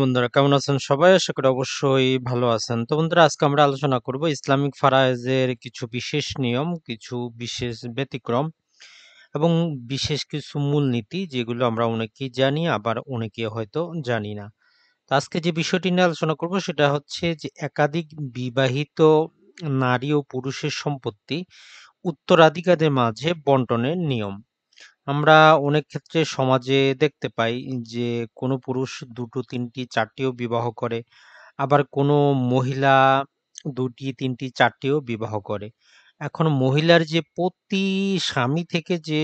বন্ধুরা কেমন আছেন সবাই আশা করি অবশ্যই ভালো আছেন তো বন্ধুরা আজকে আমরা আলোচনা করব ইসলামিক ফারায়েজের কিছু বিশেষ নিয়ম কিছু বিশেষ ব্যতিক্রম এবং বিশেষ কিছু মূলনীতি যেগুলো আমরা অনেকেই জানি আবার অনেকে হয়তো জানি না তো আজকে যে বিষয়টি নিয়ে আলোচনা করব সেটা হচ্ছে যে একাধিক বিবাহিত নারী ও পুরুষের সম্পত্তি উত্তরাধিকারের মাঝে বন্টনের নিয়ম আমরা অনেক ক্ষেত্রে সমাজে দেখতে পাই যে কোনো পুরুষ দুটো তিনটি চারটিও বিবাহ করে। আবার কোনো মহিলা দুটি তিনটি চারটিও বিবাহ করে। এখন মহিলার যে প্রতি স্বামী থেকে যে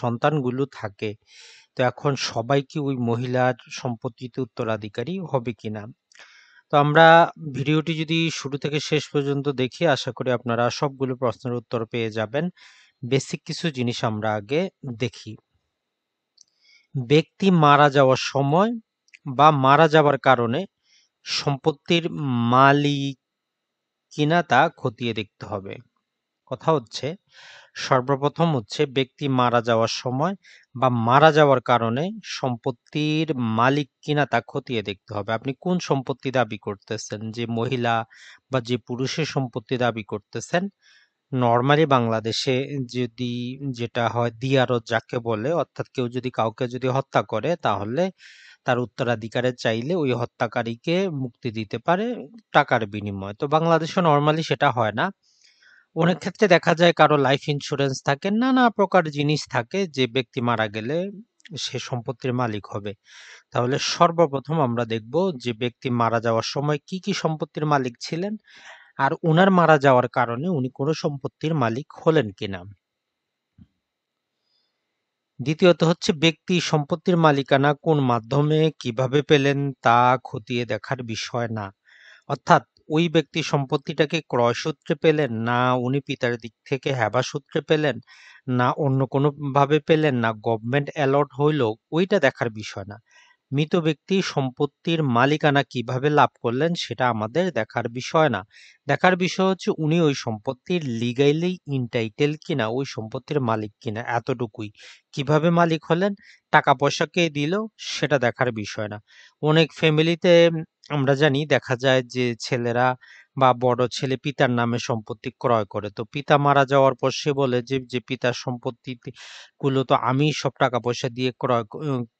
সন্তানগুলো থাকে, তো এখন সবাই কি ওই মহিলার সম্পত্তিতে উত্তরাধিকারী হবে কিনা? তো আমরা ভিডিওটি যদি শুরু থেকে শেষ পর্যন্ত দেখি আশা করি আপনারা সবগুলো প্রশ্নের উত্তর পেয়ে যাবেন। বেসিক কিছু জিনিস আমরা আগে দেখি ব্যক্তি মারা যাওয়ার সময় বা মারা যাওয়ার কারণে সম্পত্তির মালিক কিনা তা খতিয়ে দেখতে হবে কথা হচ্ছে সর্বপ্রথম হচ্ছে ব্যক্তি মারা যাওয়ার সময় বা মারা যাওয়ার কারণে সম্পত্তির মালিক কিনা তা খতিয়ে দেখতে হবে আপনি কোন সম্পত্তি দাবি করতেছেন যে মহিলা বা যে পুরুষের সম্পত্তি দাবি করতেছেন নর্মালি বাংলাদেশে যদি যেটা হয় দিয়ারত যাকে বলে অর্থাৎ কেউ যদি কাউকে যদি হত্যা করে তাহলে তার উত্তরাধিকারে চাইলে ওই হত্যাকারীকে মুক্তি দিতে পারে টাকার বিনিময়ে তো বাংলাদেশে নর্মালি সেটা হয় না অনেক ক্ষেত্রে দেখা যায় কারো লাইফ ইন্স্যুরেন্স থাকে নানা প্রকার জিনিস থাকে যে ব্যক্তি মারা গেলে সে সম্পত্তির মালিক হবে তাহলে সর্বপ্রথম আমরা দেখব যে ব্যক্তি মারা যাওয়ার সময় কি কি সম্পত্তির মালিক ছিলেন আর ওনার মারা যাওয়ার কারণে উনি কোনো সম্পত্তির মালিক হলেন কিনা দ্বিতীয়ত হচ্ছে ব্যক্তি সম্পত্তির মালিকানা কোন মাধ্যমে কিভাবে পেলেন তা খতিয়ে দেখার বিষয় না অর্থাৎ ওই ব্যক্তি সম্পত্তিটাকে ক্রয় সূত্রে পেলেন না উনি পিতার দিক থেকে হ্যাবা সূত্রে পেলেন না অন্য কোনোভাবে পেলেন না গভর্নমেন্ট অ্যালট হইল ওইটা দেখার বিষয় না মৃত ব্যক্তি সম্পত্তির মালিকানা কিভাবে লাভ করলেন সেটা আমাদের দেখার বিষয় না দেখার বিষয় হচ্ছে উনি ওই সম্পত্তির লিগালি ইনটাইটেল কিনা ওই সম্পত্তির মালিক কিনা এতটুকুই কিভাবে মালিক হলেন টাকা পয়সা কে দিল সেটা দেখার বিষয় না অনেক ফ্যামিলিতে আমরা জানি দেখা যায় যে ছেলেরা বা বড় ছেলে পিতার নামে সম্পত্তি ক্রয় করে তো পিতা মারা যাওয়ার পর সে বলে যে যে পিতার সম্পত্তি গুলো তো আমি সব টাকা পয়সা দিয়ে ক্রয়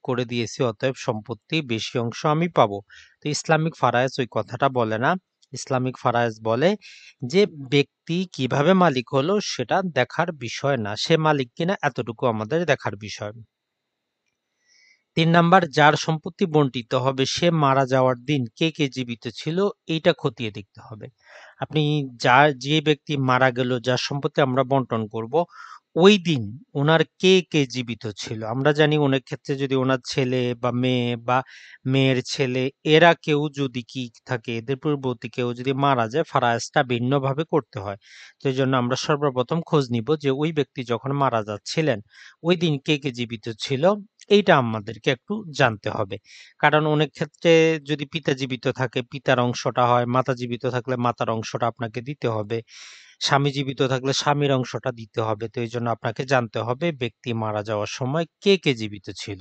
করে দিয়েছি অতএব সম্পত্তি বেশি অংশ আমি পাবো তো ইসলামিক ফারায়েজ ওই কথাটা বলে না ইসলামিক ফারায়েজ বলে যে ব্যক্তি কিভাবে মালিক হলো সেটা দেখার বিষয় না সে মালিক কিনা এতটুকু আমাদের দেখার বিষয় তিন নাম্বার যার সম্পত্তি বন্টিত হবে সে মারা যাওয়ার দিন কে কে জীবিত ছিল এইটা খতিয়ে দেখতে হবে আপনি যা যে ব্যক্তি মারা গেল যার সম্পত্তি আমরা বন্টন করব ওই দিন ওনার কে কে জীবিত ছিল আমরা জানি অনেক ক্ষেত্রে যদি ওনার ছেলে বা মেয়ে বা মেয়ের ছেলে এরা কেউ যদি কি থাকে এদের পূর্ববর্তী কেউ যদি মারা যায় ফারাজটা ভিন্নভাবে করতে হয় তো জন্য আমরা সর্বপ্রথম খোঁজ নিব যে ওই ব্যক্তি যখন মারা যাচ্ছিলেন ওই দিন কে কে জীবিত ছিল এইটা আমাদেরকে একটু জানতে হবে কারণ অনেক ক্ষেত্রে যদি পিতা জীবিত থাকে পিতার অংশটা হয় মাতা জীবিত থাকলে মাতার অংশটা আপনাকে দিতে হবে স্বামী জীবিত থাকলে স্বামীর অংশটা দিতে হবে তো এই জন্য আপনাকে জানতে হবে ব্যক্তি মারা যাওয়ার সময় কে কে জীবিত ছিল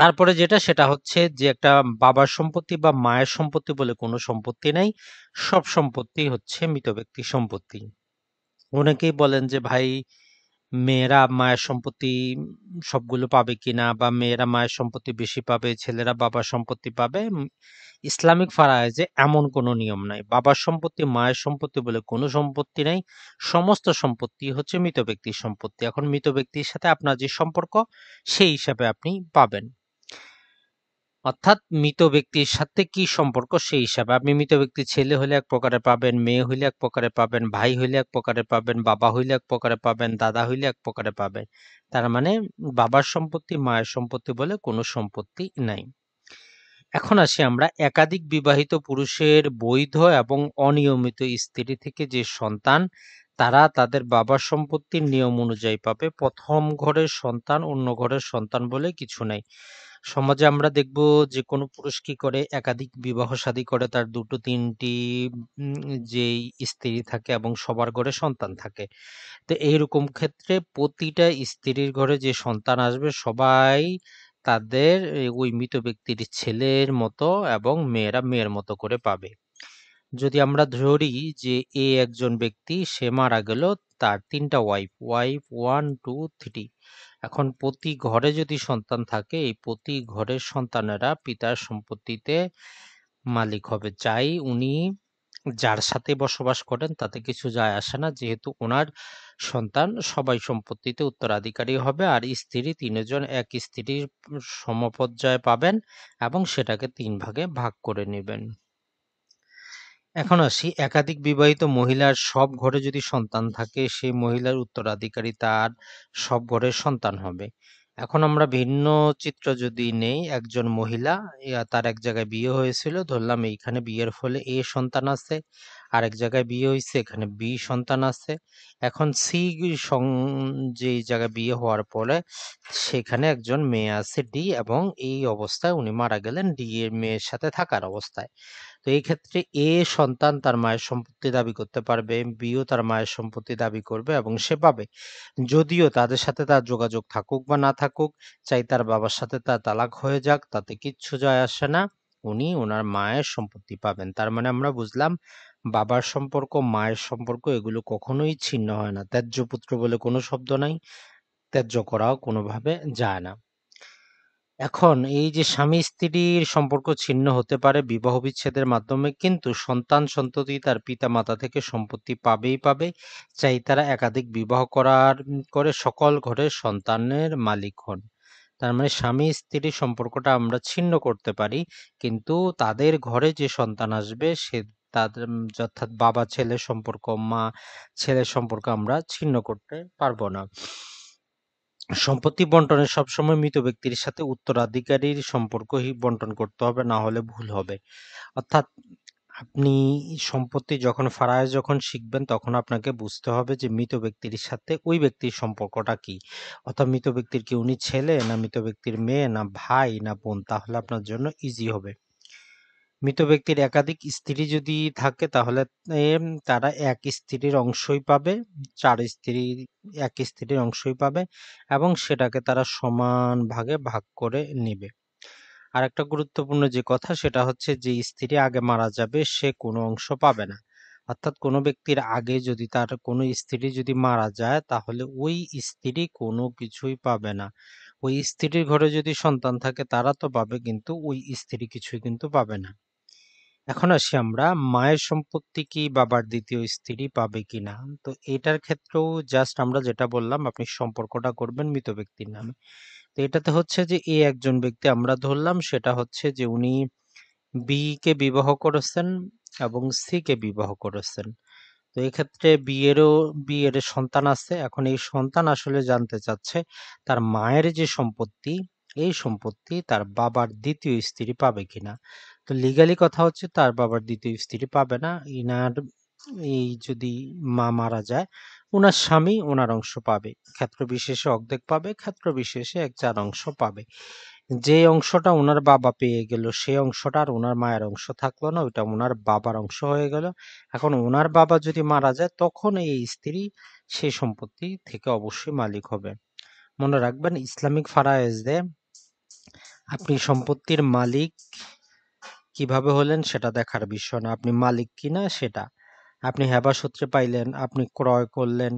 তারপরে যেটা সেটা হচ্ছে যে একটা বাবার সম্পত্তি বা মায়ের সম্পত্তি বলে কোনো সম্পত্তি নাই সব সম্পত্তি হচ্ছে মৃত ব্যক্তির সম্পত্তি অনেকেই বলেন যে ভাই মেয়েরা মায়ের সম্পত্তি সবগুলো পাবে কিনা বা মেয়েরা মায়ের সম্পত্তি বেশি পাবে ছেলেরা বাবার সম্পত্তি পাবে ইসলামিক যে এমন কোনো নিয়ম নাই বাবার সম্পত্তি মায়ের সম্পত্তি বলে কোনো সম্পত্তি নাই সমস্ত সম্পত্তি হচ্ছে মৃত ব্যক্তির সম্পত্তি এখন মৃত ব্যক্তির সাথে আপনার যে সম্পর্ক সেই হিসাবে আপনি পাবেন অর্থাৎ মৃত ব্যক্তির সাথে কি সম্পর্ক সেই হিসাবে আপনি মৃত ব্যক্তি ছেলে হইলে এক প্রকারে পাবেন মেয়ে হইলে এক প্রকারে পাবেন ভাই হইলে এক প্রকারে পাবেন বাবা হইলে এক প্রকারে পাবেন দাদা হইলে এক প্রকারে পাবেন তার মানে বাবার সম্পত্তি মায়ের সম্পত্তি বলে কোনো সম্পত্তি নাই এখন আসি আমরা একাধিক বিবাহিত পুরুষের বৈধ এবং অনিয়মিত স্ত্রী থেকে যে সন্তান তারা তাদের বাবার সম্পত্তির নিয়ম অনুযায়ী পাবে প্রথম ঘরের সন্তান অন্য ঘরের সন্তান বলে কিছু নাই সমাজে আমরা দেখব যে কোনো পুরুষ কি করে একাধিক বিবাহ শাদী করে তার দুটো তিনটি যেই স্ত্রী থাকে এবং সবার ঘরে সন্তান থাকে তো এইরকম ক্ষেত্রে প্রতিটা স্ত্রীর ঘরে যে সন্তান আসবে সবাই তাদের ওই মৃত ব্যক্তির ছেলের মতো এবং মেয়েরা মেয়ের মতো করে পাবে যদি আমরা ধরি যে এ একজন ব্যক্তি সে মারা গেল তার তিনটা wife wife one two three এখন প্রতি ঘরে যদি সন্তান থাকে এই প্রতি ঘরের সন্তানেরা পিতার সম্পত্তিতে মালিক হবে চাই উনি যার সাথে বসবাস করেন তাতে কিছু যায় আসে না যেহেতু ওনার সন্তান সবাই সম্পত্তিতে উত্তরাধিকারী হবে আর স্ত্রী তিনজন এক স্ত্রীর সমপর্যায় পাবেন এবং সেটাকে তিন ভাগে ভাগ করে নেবেন এখন আসি একাধিক বিবাহিত মহিলার সব ঘরে যদি সন্তান থাকে সেই মহিলার উত্তরাধিকারী তার সব ঘরের সন্তান হবে এখন আমরা ভিন্ন চিত্র যদি নেই একজন মহিলা তার এক জায়গায় বিয়ে হয়েছিল ধরলাম এইখানে বিয়ের ফলে এ সন্তান আছে আর এক জায়গায় বিয়ে হয়েছে এখানে বি সন্তান আছে এখন সি যে জায়গায় বিয়ে হওয়ার পরে সেখানে একজন মেয়ে আছে ডি এবং এই অবস্থায় উনি মারা গেলেন ডি এর মেয়ের সাথে থাকার অবস্থায় তো এই ক্ষেত্রে এ সন্তান তার মায়ের সম্পত্তি দাবি করতে পারবে বিও তার মায়ের সম্পত্তি দাবি করবে এবং সে পাবে যদিও তাদের সাথে তার যোগাযোগ থাকুক বা না থাকুক চাই তার বাবার সাথে তার তালাক হয়ে যাক তাতে কিচ্ছু যায় আসে না উনি ওনার মায়ের সম্পত্তি পাবেন তার মানে আমরা বুঝলাম বাবার সম্পর্ক মায়ের সম্পর্ক এগুলো কখনোই ছিন্ন হয় না ত্যায্য পুত্র বলে কোনো শব্দ নাই ত্যায্য করাও কোনোভাবে যায় না এখন এই যে স্বামী স্ত্রীর সম্পর্ক ছিন্ন হতে পারে বিবাহ বিচ্ছেদের মাধ্যমে কিন্তু সন্তান সন্ততি তার পিতা মাতা থেকে সম্পত্তি পাবেই পাবে চাই তারা একাধিক বিবাহ করার করে সকল ঘরের সন্তানের মালিক হন তার মানে স্বামী স্ত্রীর সম্পর্কটা আমরা ছিন্ন করতে পারি কিন্তু তাদের ঘরে যে সন্তান আসবে সে তাদের অর্থাৎ বাবা ছেলে সম্পর্ক মা ছেলে সম্পর্ক আমরা ছিন্ন করতে পারবো না সম্পত্তি বন্টনে সবসময় মৃত ব্যক্তির সাথে উত্তরাধিকারীর সম্পর্ক বন্টন করতে হবে না হলে ভুল হবে অর্থাৎ আপনি সম্পত্তি যখন ফারায় যখন শিখবেন তখন আপনাকে বুঝতে হবে যে মৃত ব্যক্তির সাথে ওই ব্যক্তির সম্পর্কটা কি অর্থাৎ মৃত ব্যক্তির কি উনি ছেলে না মৃত ব্যক্তির মেয়ে না ভাই না বোন তাহলে আপনার জন্য ইজি হবে মৃত ব্যক্তির একাধিক স্ত্রী যদি থাকে তাহলে তারা এক স্ত্রীর অংশই পাবে চার স্ত্রী এক স্ত্রীর অংশই পাবে এবং সেটাকে তারা সমান ভাগে ভাগ করে নেবে আর একটা গুরুত্বপূর্ণ যে কথা সেটা হচ্ছে যে স্ত্রী আগে মারা যাবে সে কোনো অংশ পাবে না অর্থাৎ কোনো ব্যক্তির আগে যদি তার কোনো স্ত্রী যদি মারা যায় তাহলে ওই স্ত্রী কোনো কিছুই পাবে না ওই স্ত্রীর ঘরে যদি সন্তান থাকে তারা তো পাবে কিন্তু ওই স্ত্রী কিছুই কিন্তু পাবে না এখন আসি আমরা মায়ের সম্পত্তি কি বাবার দ্বিতীয় স্ত্রী পাবে কিনা? তো এটার ক্ষেত্রেও জাস্ট আমরা যেটা বললাম আপনি সম্পর্কটা করবেন মৃত ব্যক্তির নামে। তো এটাতে হচ্ছে যে এই একজন ব্যক্তি আমরা ধরলাম সেটা হচ্ছে যে উনি বি কে বিবাহ করেছেন এবং সি কে বিবাহ করেছেন। তো এক্ষেত্রে বিয়েরও বিয়ের সন্তান আছে। এখন এই সন্তান আসলে জানতে চাচ্ছে তার মায়ের যে সম্পত্তি এই সম্পত্তি তার বাবার দ্বিতীয় স্ত্রী পাবে কিনা? তো লিগালি কথা হচ্ছে তার বাবার দ্বিতীয় স্ত্রী পাবে না ইনার এই যদি মা মারা যায় ওনার স্বামী ওনার অংশ পাবে ক্ষেত্র বিশেষে অর্ধেক পাবে ক্ষেত্র বিশেষে এক চার অংশ পাবে যে অংশটা ওনার বাবা পেয়ে গেল সেই অংশটা আর ওনার মায়ের অংশ থাকলো না ওইটা ওনার বাবার অংশ হয়ে গেল এখন ওনার বাবা যদি মারা যায় তখন এই স্ত্রী সে সম্পত্তি থেকে অবশ্যই মালিক হবে মনে রাখবেন ইসলামিক ফারায়েজদে আপনি সম্পত্তির মালিক কিভাবে হলেন সেটা দেখার বিষয় না আপনি মালিক কিনা সেটা আপনি হেবা সূত্রে পাইলেন আপনি ক্রয় করলেন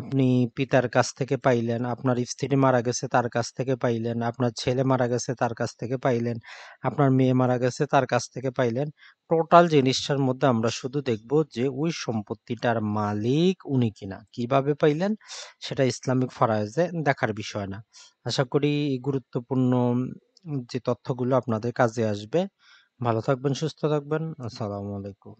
আপনি পিতার কাছ থেকে পাইলেন আপনার স্ত্রী মারা গেছে তার কাছ থেকে পাইলেন আপনার ছেলে মারা গেছে তার কাছ থেকে পাইলেন আপনার মেয়ে মারা গেছে তার কাছ থেকে পাইলেন টোটাল জিনিসটার মধ্যে আমরা শুধু দেখব যে ওই সম্পত্তিটার মালিক উনি কিনা কিভাবে পাইলেন সেটা ইসলামিক ফরাজে দেখার বিষয় না আশা করি গুরুত্বপূর্ণ যে তথ্যগুলো আপনাদের কাজে আসবে ভালো থাকবেন সুস্থ থাকবেন আসসালামু আলাইকুম